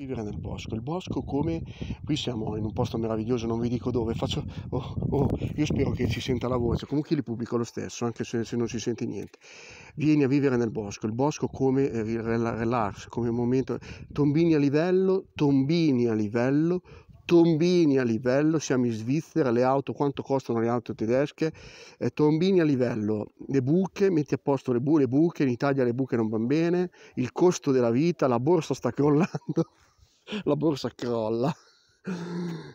vivere nel bosco. Il bosco come qui siamo in un posto meraviglioso, non vi dico dove, faccio oh, oh, io spero che ci senta la voce, comunque li pubblico lo stesso, anche se, se non si sente niente. Vieni a vivere nel bosco, il bosco come eh, relax, come momento tombini a livello, tombini a livello, tombini a livello, siamo in Svizzera, le auto, quanto costano le auto tedesche, eh, tombini a livello, le buche, metti a posto le, bu- le buche, in Italia le buche non vanno bene, il costo della vita, la borsa sta crollando la borsa crolla.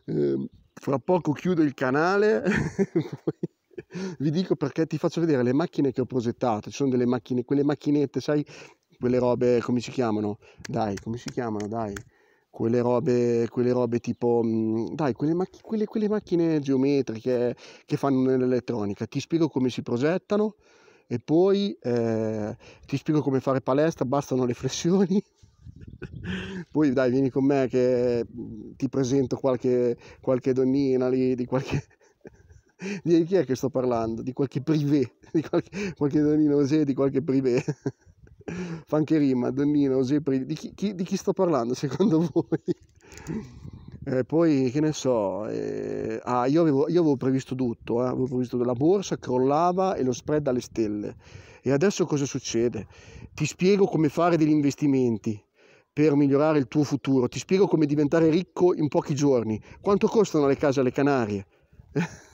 Ehm, fra poco chiudo il canale, vi dico perché ti faccio vedere le macchine che ho progettato, ci sono delle macchine, quelle macchinette, sai, quelle robe, come si chiamano? Dai, come si chiamano? Dai. Quelle robe, quelle robe tipo, mm, dai, quelle, macch- quelle, quelle macchine geometriche che fanno nell'elettronica, ti spiego come si progettano e poi eh, ti spiego come fare palestra, bastano le flessioni poi dai, vieni con me che mhmm, ti presento qualche, qualche donnina lì, di qualche... Di chi è che sto parlando? Di qualche privé, di qualche, qualche donnino osè, di qualche privé. Fa anche rima, donnino osè, privé. Di chi, chi, di chi sto parlando secondo voi? Eh, poi che ne so, eh, ah, io, avevo, io, avevo, previsto tutto, eh, avevo previsto la borsa crollava e lo spread alle stelle. E adesso cosa succede? Ti spiego come fare degli investimenti per migliorare il tuo futuro. Ti spiego come diventare ricco in pochi giorni. Quanto costano le case alle Canarie?